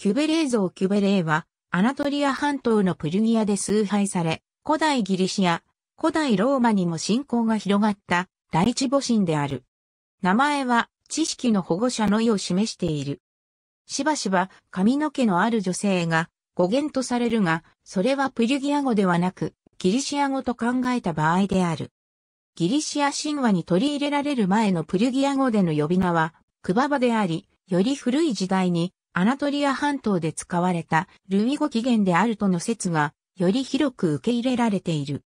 キュベレー像キュベレーは、アナトリア半島のプルギアで崇拝され、古代ギリシア、古代ローマにも信仰が広がった第一母神である。名前は知識の保護者の意を示している。しばしば髪の毛のある女性が語源とされるが、それはプリュギア語ではなく、ギリシア語と考えた場合である。ギリシア神話に取り入れられる前のプリュギア語での呼び名は、クババであり、より古い時代にアナトリア半島で使われたルイ語起源であるとの説が、より広く受け入れられている。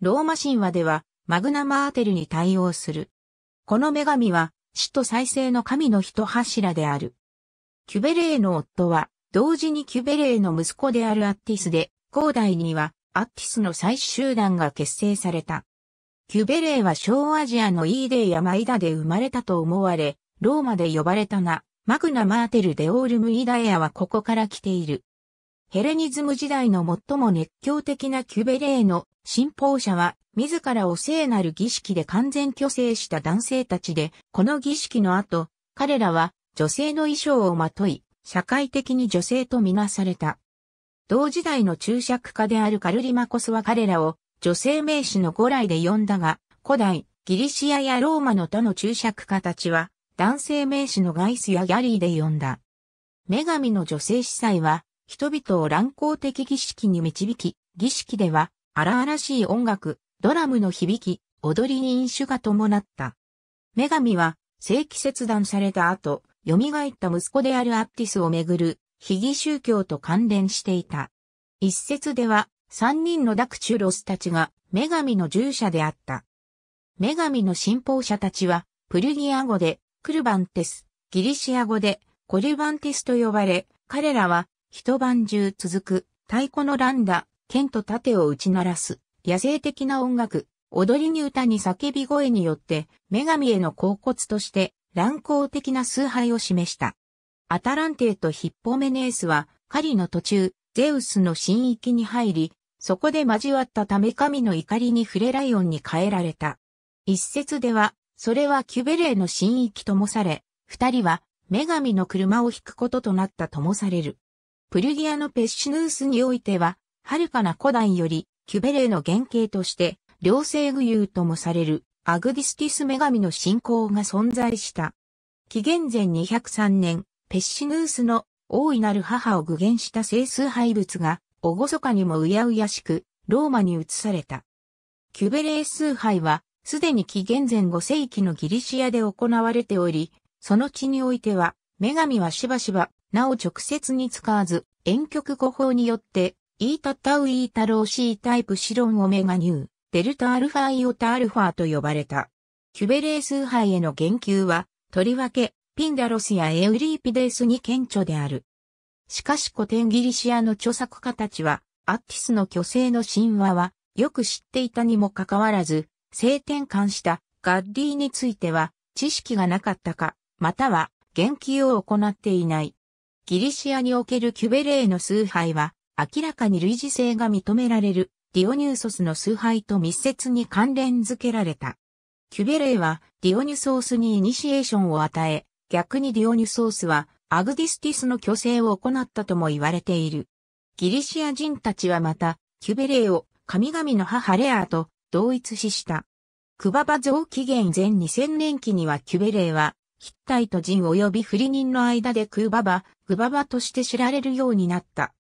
ローマ神話では、マグナマーテルに対応する。この女神は、死と再生の神の一柱である。キュベレーの夫は、同時にキュベレーの息子であるアッティスで、後代には、アッティスの最終団が結成された。キュベレーは小アジアのイーデーやマイダで生まれたと思われ、ローマで呼ばれたが、マグナ・マーテル・デ・オールム・イダエアはここから来ている。ヘレニズム時代の最も熱狂的なキュベレーの信奉者は、自らを聖なる儀式で完全虚勢した男性たちで、この儀式の後、彼らは女性の衣装をまとい、社会的に女性とみなされた。同時代の注釈家であるカルリマコスは彼らを女性名詞の五来で呼んだが、古代、ギリシアやローマの他の注釈家たちは、男性名詞のガイスやギャリーで呼んだ。女神の女性司祭は、人々を乱行的儀式に導き、儀式では、荒々しい音楽、ドラムの響き、踊りに飲酒が伴った。女神は、正規切断された後、蘇った息子であるアッティスをめぐる、非儀宗教と関連していた。一説では、三人のダクチュロスたちが、女神の従者であった。女神の信奉者たちは、プルギア語で、クルバンテス、ギリシア語でコルバンテスと呼ばれ、彼らは一晩中続く太鼓の乱打、剣と盾を打ち鳴らす野生的な音楽、踊りに歌に叫び声によって女神への恍骨として乱行的な崇拝を示した。アタランテーとヒッポメネースは狩りの途中、ゼウスの神域に入り、そこで交わったため神の怒りに触れライオンに変えられた。一説ではそれはキュベレーの神域ともされ、二人は女神の車を引くこととなったともされる。プルギアのペッシヌースにおいては、遥かな古代より、キュベレーの原型として、両性具有ともされる、アグディスティス女神の信仰が存在した。紀元前203年、ペッシヌースの大いなる母を具現した聖崇拝物が、おごそかにもうやうやしく、ローマに移された。キュベレー崇拝は、すでに紀元前5世紀のギリシアで行われており、その地においては、女神はしばしば、なお直接に使わず、遠曲語法によって、イータタウイータローシータイプシロンオメガニュー、デルタアルファイオタアルファと呼ばれた。キュベレー崇拝への言及は、とりわけ、ピンダロスやエウリーピデースに顕著である。しかし古典ギリシアの著作家たちは、アッティスの巨星の神話は、よく知っていたにもかかわらず、性転換したガッディについては知識がなかったか、または言及を行っていない。ギリシアにおけるキュベレーの崇拝は明らかに類似性が認められるディオニューソスの崇拝と密接に関連づけられた。キュベレーはディオニュソースにイニシエーションを与え、逆にディオニュソースはアグディスティスの虚勢を行ったとも言われている。ギリシア人たちはまた、キュベレーを神々の母レアと同一死した。クババ像紀元前2000年期にはキュベレーは、ヒッタイト人及び不利人の間でクババ、グババとして知られるようになった。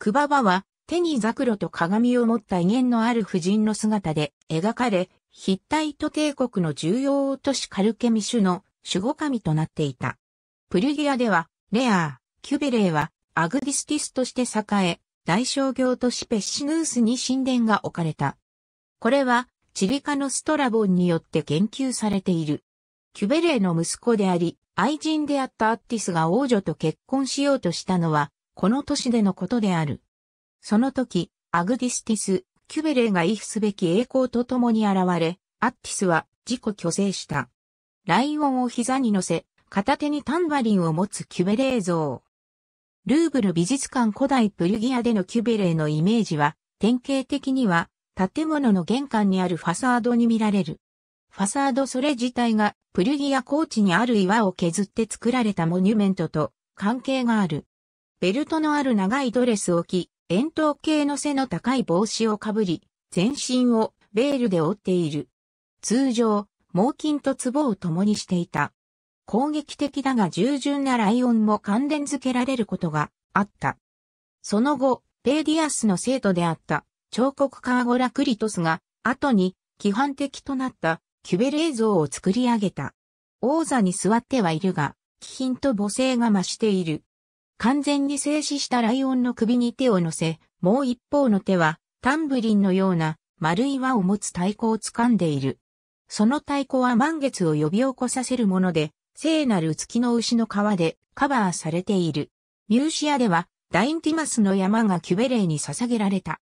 クババは、手にザクロと鏡を持った威厳のある婦人の姿で描かれ、ヒッタイト帝国の重要都市カルケミシュの守護神となっていた。プリギアでは、レアー、キュベレーは、アグディスティスとして栄え、大商業都市ペッシヌースに神殿が置かれた。これは、地理科のストラボンによって研究されている。キュベレーの息子であり、愛人であったアッティスが王女と結婚しようとしたのは、この年でのことである。その時、アグディスティス、キュベレーが畏怖すべき栄光と共に現れ、アッティスは自己虚勢した。ライオンを膝に乗せ、片手にタンバリンを持つキュベレー像。ルーブル美術館古代プリギアでのキュベレーのイメージは、典型的には建物の玄関にあるファサードに見られる。ファサードそれ自体がプルギア高地にある岩を削って作られたモニュメントと関係がある。ベルトのある長いドレスを着、円筒形の背の高い帽子をかぶり、全身をベールで覆っている。通常、猛禽と壺を共にしていた。攻撃的だが従順なライオンも関連付けられることがあった。その後、ペーディアスの生徒であった彫刻家アゴラクリトスが、後に、規範的となった、キュベレー像を作り上げた。王座に座ってはいるが、気品と母性が増している。完全に静止したライオンの首に手を乗せ、もう一方の手は、タンブリンのような、丸い輪を持つ太鼓を掴んでいる。その太鼓は満月を呼び起こさせるもので、聖なる月の牛の皮でカバーされている。ミューシアでは、ダインティマスの山がキュベレーに捧げられた。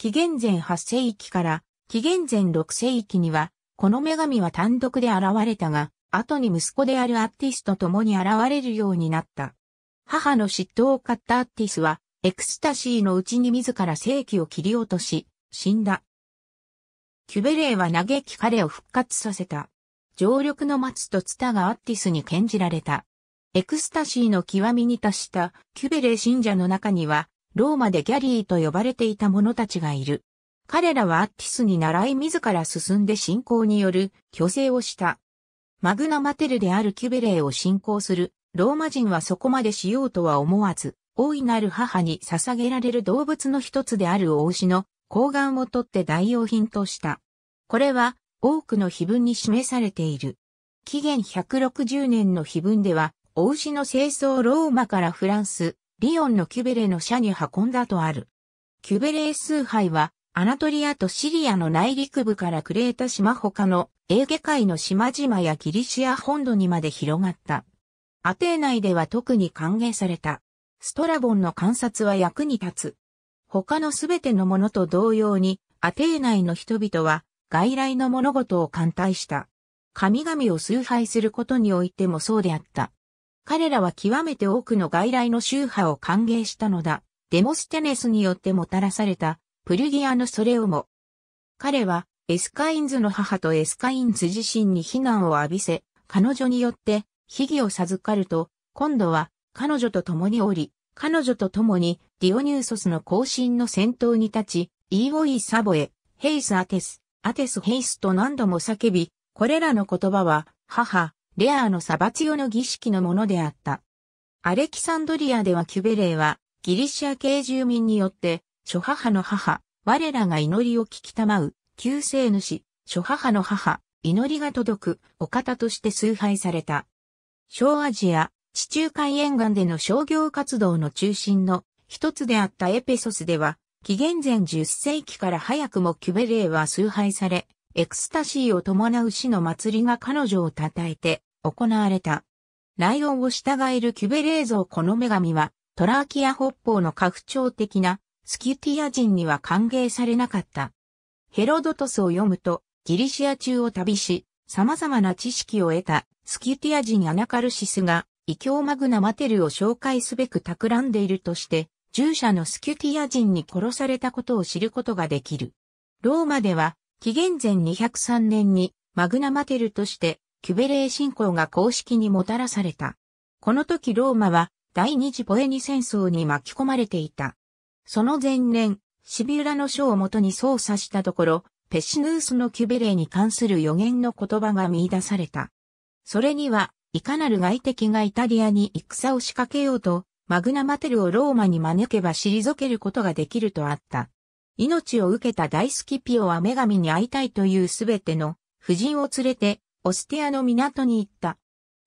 紀元前8世紀から紀元前6世紀には、この女神は単独で現れたが、後に息子であるアッティスと共に現れるようになった。母の嫉妬を買ったアッティスは、エクスタシーのうちに自ら正気を切り落とし、死んだ。キュベレーは嘆き彼を復活させた。常緑の松とツタがアッティスに献じられた。エクスタシーの極みに達したキュベレー信者の中には、ローマでギャリーと呼ばれていた者たちがいる。彼らはアッティスに習い自ら進んで信仰による虚勢をした。マグナマテルであるキュベレーを信仰する、ローマ人はそこまでしようとは思わず、大いなる母に捧げられる動物の一つであるお牛の睾丸を取って代用品とした。これは多くの碑文に示されている。紀元160年の碑文では、お牛の清掃ローマからフランス、リオンのキュベレの社に運んだとある。キュベレー崇拝は、アナトリアとシリアの内陸部からクレータ島他のエーゲ海の島々やギリシア本土にまで広がった。アテー内では特に歓迎された。ストラボンの観察は役に立つ。他のすべてのものと同様に、アテー内の人々は外来の物事を歓待した。神々を崇拝することにおいてもそうであった。彼らは極めて多くの外来の宗派を歓迎したのだ。デモステネスによってもたらされた、プルギアのそれをも。彼は、エスカインズの母とエスカインズ自身に非難を浴びせ、彼女によって、秘技を授かると、今度は、彼女と共におり、彼女と共に、ディオニューソスの行進の先頭に立ち、イーオイサボエ、ヘイスアテス、アテスヘイスと何度も叫び、これらの言葉は、母、レアーのサバチオの儀式のものであった。アレキサンドリアではキュベレーは、ギリシア系住民によって、諸母の母、我らが祈りを聞きたまう、救世主、諸母の母、祈りが届く、お方として崇拝された。小アジア、地中海沿岸での商業活動の中心の一つであったエペソスでは、紀元前10世紀から早くもキュベレーは崇拝され、エクスタシーを伴う死の祭りが彼女を称えて、行われた。ライオンを従えるキュベレー像この女神は、トラーキア北方の拡張的なスキュティア人には歓迎されなかった。ヘロドトスを読むと、ギリシア中を旅し、様々な知識を得たスキュティア人アナカルシスが、異教マグナマテルを紹介すべく企んでいるとして、従者のスキュティア人に殺されたことを知ることができる。ローマでは、紀元前203年にマグナマテルとしてキュベレー信仰が公式にもたらされた。この時ローマは第二次ポエニ戦争に巻き込まれていた。その前年、シビウラの書をもとに捜査したところ、ペシヌースのキュベレーに関する予言の言葉が見出された。それには、いかなる外敵がイタリアに戦を仕掛けようと、マグナマテルをローマに招けば退けることができるとあった。命を受けた大スキピオは女神に会いたいというすべての、夫人を連れてオスティアの港に行った。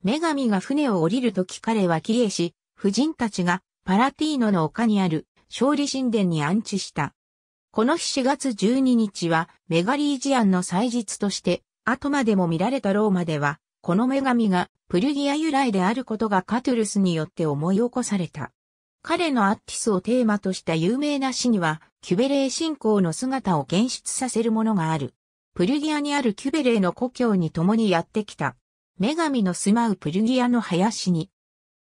女神が船を降りるとき彼は帰依し、夫人たちがパラティーノの丘にある勝利神殿に安置した。この日4月12日はメガリージアンの祭日として、後までも見られたローマでは、この女神がプルギア由来であることがカトゥルスによって思い起こされた。彼のアッティスをテーマとした有名な詩には、キュベレー信仰の姿を現出させるものがある。プルギアにあるキュベレーの故郷に共にやってきた。女神の住まうプルギアの林に、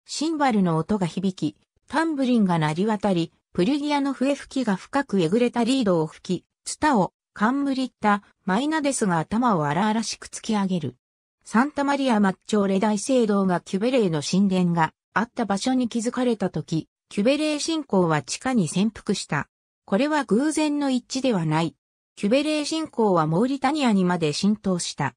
シンバルの音が響き、タンブリンが鳴り渡り、プルギアの笛吹きが深くえぐれたリードを吹き、ツタを、冠ったマイナデスが頭を荒々しく突き上げる。サンタマリア・マッチョーレ大聖堂がキュベレーの神殿があった場所に築かれた時、キュベレー信仰は地下に潜伏した。これは偶然の一致ではない。キュベレー信仰はモーリタニアにまで浸透した。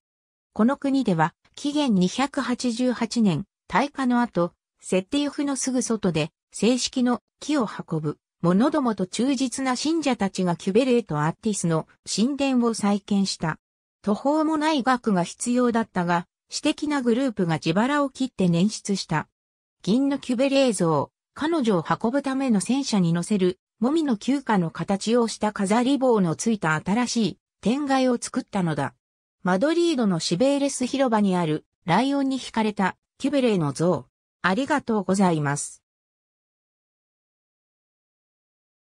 この国では、紀元288年、大火の後、セッテユフのすぐ外で、正式の木を運ぶ、者どもと忠実な信者たちがキュベレーとアッティスの神殿を再建した。途方もない額が必要だったが、私的なグループが自腹を切って捻出した。銀のキュベレー像、彼女を運ぶための戦車に乗せるもみの休暇の形をした飾り棒のついた新しい天外を作ったのだ。マドリードのシベーレス広場にあるライオンに惹かれたキュベレーの像。ありがとうございます。